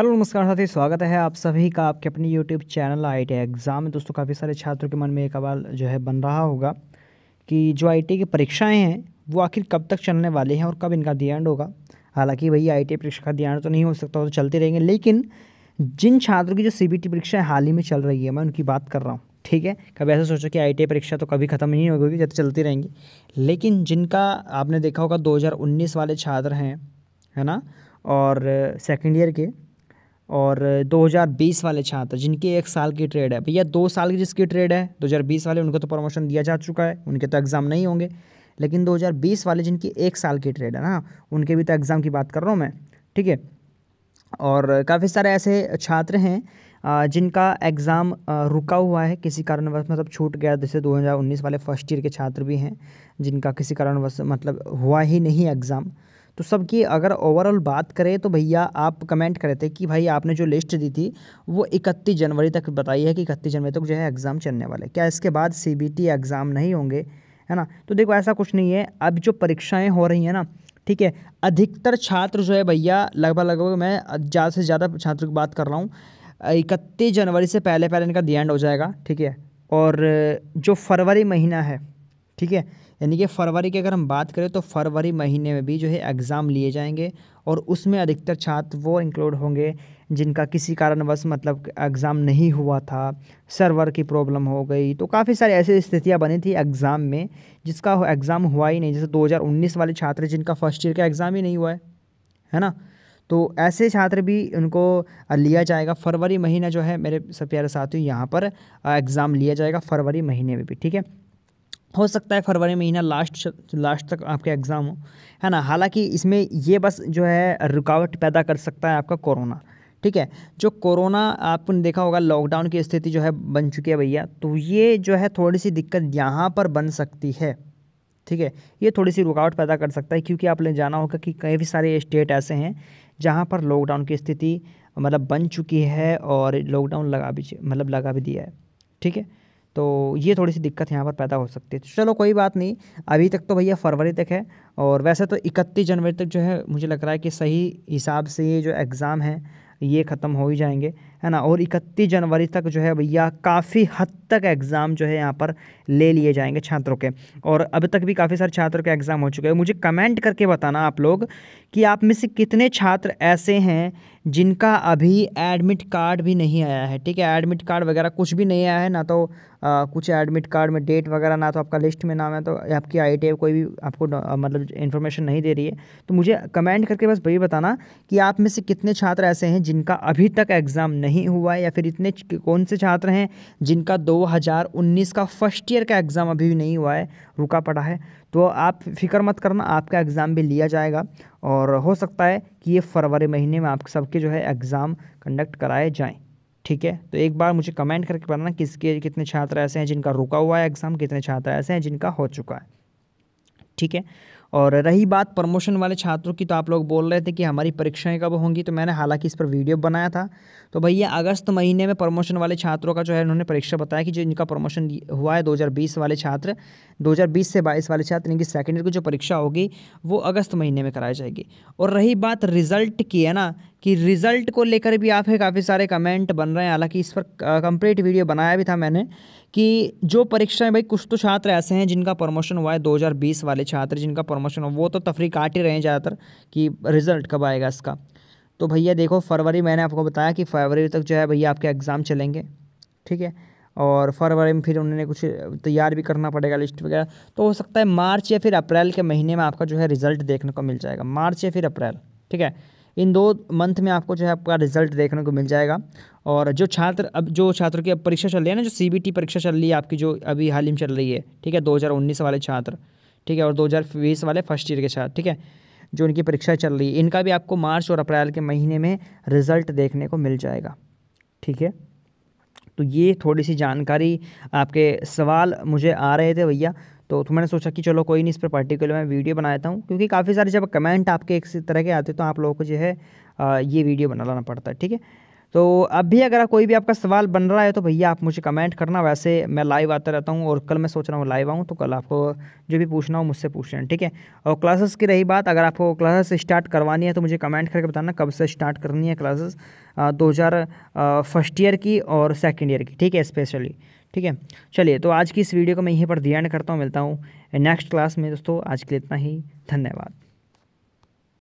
hello नमस्कार साथी स्वागत है आप सभी का आपके अपने यूट्यूब चैनल आईटी एग्ज़ाम में दोस्तों काफ़ी सारे छात्रों के मन में एक सवाल जो है बन रहा होगा कि जो आईटी की परीक्षाएं हैं वो आखिर कब तक चलने वाली हैं और कब इनका दी एंड होगा हालांकि भाई आई परीक्षा का दी एंड तो नहीं हो सकता तो चलते रहेंगे लेकिन जिन छात्रों की जो सी परीक्षाएँ हाल ही में चल रही है मैं उनकी बात कर रहा हूँ ठीक है कभी ऐसा सोचो कि आई परीक्षा तो कभी ख़त्म नहीं होगी जब तो चलती रहेंगी लेकिन जिनका आपने देखा होगा दो वाले छात्र हैं है ना और सेकेंड ईयर के और 2020 वाले छात्र जिनकी एक साल की ट्रेड है भैया दो साल की जिसकी ट्रेड है 2020 वाले उनको तो प्रमोशन दिया जा चुका है उनके तो एग्ज़ाम नहीं होंगे लेकिन 2020 वाले जिनकी एक साल की ट्रेड है ना उनके भी तो एग्ज़ाम की बात कर रहा हूँ मैं ठीक है और काफ़ी सारे ऐसे छात्र हैं जिनका एग्ज़ाम रुका हुआ है किसी कारणवश मतलब छूट गया जैसे 2019 वाले फर्स्ट ईयर के छात्र भी हैं जिनका किसी कारणवश मतलब हुआ ही नहीं एग्ज़ाम तो सबकी अगर ओवरऑल बात करें तो भैया आप कमेंट करे थे कि भाई आपने जो लिस्ट दी थी वो इकतीस जनवरी तक बताई है कि इकतीस जनवरी तक जो है एग्ज़ाम चलने वाले क्या इसके बाद सी एग्ज़ाम नहीं होंगे है ना तो देखो ऐसा कुछ नहीं है अब जो परीक्षाएँ हो रही हैं ना ठीक है अधिकतर छात्र जो है भैया लगभग लगभग मैं ज़्यादा से ज़्यादा छात्र की बात कर रहा हूँ इकतीस जनवरी से पहले पहले इनका दी एंड हो जाएगा ठीक है और जो फरवरी महीना है ठीक है यानी कि फरवरी की अगर हम बात करें तो फरवरी महीने में भी जो है एग्ज़ाम लिए जाएंगे और उसमें अधिकतर छात्र वो इंक्लूड होंगे जिनका किसी कारणवश मतलब एग्ज़ाम नहीं हुआ था सर्वर की प्रॉब्लम हो गई तो काफ़ी सारी ऐसी स्थितियाँ बनी थी एग्ज़ाम में जिसका एग्ज़ाम हुआ ही नहीं जैसे 2019 वाले छात्र जिनका फर्स्ट ईयर का एग्ज़ाम ही नहीं हुआ है है ना तो ऐसे छात्र भी उनको लिया जाएगा फरवरी महीना जो है मेरे सब प्यारे साथियों यहाँ पर एग्ज़ाम लिया जाएगा फरवरी महीने में भी ठीक है हो सकता है फरवरी महीना लास्ट लास्ट तक आपके एग्ज़ाम हो है ना हालांकि इसमें ये बस जो है रुकावट पैदा कर सकता है आपका कोरोना ठीक है जो कोरोना आपने देखा होगा लॉकडाउन की स्थिति जो है बन चुकी है भैया तो ये जो है थोड़ी सी दिक्कत यहाँ पर बन सकती है ठीक है ये थोड़ी सी रुकावट पैदा कर सकता है क्योंकि आपने जाना होगा कि कई भी सारे स्टेट ऐसे हैं जहाँ पर लॉकडाउन की स्थिति मतलब बन चुकी है और लॉकडाउन लगा भी मतलब लगा भी दिया है ठीक है तो ये थोड़ी सी दिक्कत यहाँ पर पैदा हो सकती है तो चलो कोई बात नहीं अभी तक तो भैया फरवरी तक है और वैसे तो इकतीस जनवरी तक जो है मुझे लग रहा है कि सही हिसाब से ये जो एग्ज़ाम है ये ख़त्म हो ही जाएंगे है ना और इकतीस जनवरी तक जो है भैया काफ़ी हद तक एग्ज़ाम जो है यहाँ पर ले लिए जाएंगे छात्रों के और अब तक भी काफ़ी सारे छात्रों के एग्ज़ाम हो चुके हैं मुझे कमेंट करके बताना आप लोग कि आप में से कितने छात्र ऐसे हैं जिनका अभी एडमिट कार्ड भी नहीं आया है ठीक है एडमिट कार्ड वगैरह कुछ भी नहीं आया है ना तो आ, कुछ एडमिट कार्ड में डेट वगैरह ना तो आपका लिस्ट में नाम है तो आपकी आई कोई भी आपको मतलब इन्फॉर्मेशन नहीं दे रही है तो मुझे कमेंट करके बस वही बताना कि आप में से कितने छात्र ऐसे हैं जिनका अभी तक एग्ज़ाम नहीं हुआ है या फिर इतने कौन से छात्र हैं जिनका दो का फर्स्ट ईयर का एग्ज़ाम अभी भी नहीं हुआ है रुका पड़ा है तो आप फिक्र मत करना आपका एग्ज़ाम भी लिया जाएगा और हो सकता है कि ये फरवरी महीने में आप सबके जो है एग्ज़ाम कंडक्ट कराए जाएँ ठीक है तो एक बार मुझे कमेंट करके बताना किसके कितने छात्र ऐसे हैं जिनका रुका हुआ है एग्ज़ाम कितने छात्र ऐसे हैं जिनका हो चुका है ठीक है और रही बात प्रमोशन वाले छात्रों की तो आप लोग बोल रहे थे कि हमारी परीक्षाएं कब होंगी तो मैंने हालांकि इस पर वीडियो बनाया था तो भैया अगस्त महीने में प्रमोशन वाले छात्रों का जो है उन्होंने परीक्षा बताया कि जो इनका प्रमोशन हुआ है 2020 वाले छात्र 2020 से 22 वाले छात्र इनकी सेकेंड ईयर की जो परीक्षा होगी वो अगस्त महीने में कराई जाएगी और रही बात रिजल्ट की है ना कि रिज़ल्ट को लेकर भी आपके काफ़ी सारे कमेंट बन रहे हैं हालांकि इस पर कंप्लीट वीडियो बनाया भी था मैंने कि जो परीक्षा भाई कुछ तो छात्र ऐसे हैं जिनका प्रमोशन हुआ है 2020 वाले छात्र जिनका प्रमोशन हुआ वो तो तफरी काट ही रहे हैं ज़्यादातर कि रिज़ल्ट कब आएगा इसका तो भैया देखो फरवरी मैंने आपको बताया कि फरवरी तक जो है भैया आपके एग्ज़ाम चलेंगे ठीक है और फरवरी में फिर उन्होंने कुछ तैयार भी करना पड़ेगा लिस्ट वगैरह तो हो सकता है मार्च या फिर अप्रैल के महीने में आपका जो है रिज़ल्ट देखने को मिल जाएगा मार्च या फिर अप्रैल ठीक है इन दो मंथ में आपको जो है आपका रिजल्ट देखने को मिल जाएगा और जो छात्र अब जो छात्रों की अब परीक्षा चल रही है ना जो सी परीक्षा चल रही है आपकी जो अभी हाल ही में चल रही है ठीक है दो वाले छात्र ठीक है और दो वाले फर्स्ट ईयर के छात्र ठीक है जो इनकी परीक्षा चल रही है इनका भी आपको मार्च और अप्रैल के महीने में रिज़ल्ट देखने को मिल जाएगा ठीक है तो ये थोड़ी सी जानकारी आपके सवाल मुझे आ रहे थे भैया तो, तो मैंने सोचा कि चलो कोई नहीं इस पर पर्टिकुलर मैं वीडियो बनाता हूँ क्योंकि काफ़ी सारे जब कमेंट आपके एक तरह के आते तो आप लोगों को जो है ये वीडियो बनाना पड़ता है ठीक है तो अब भी अगर कोई भी आपका सवाल बन रहा है तो भैया आप मुझे कमेंट करना वैसे मैं लाइव आता रहता हूँ और कल मैं सोच रहा हूँ लाइव आऊँ तो कल आपको जो भी पूछना हो मुझसे पूछ लेना ठीक है और क्लासेस की रही बात अगर आपको क्लासेस स्टार्ट करवानी है तो मुझे कमेंट करके बताना कब से स्टार्ट करनी है क्लासेस दो हज़ार फर्स्ट ईयर की और सेकेंड ईयर की ठीक है स्पेशली ठीक है चलिए तो आज की इस वीडियो को मैं यहीं पर ध्यान करता हूँ मिलता हूँ नेक्स्ट क्लास में दोस्तों आज के लिए इतना ही धन्यवाद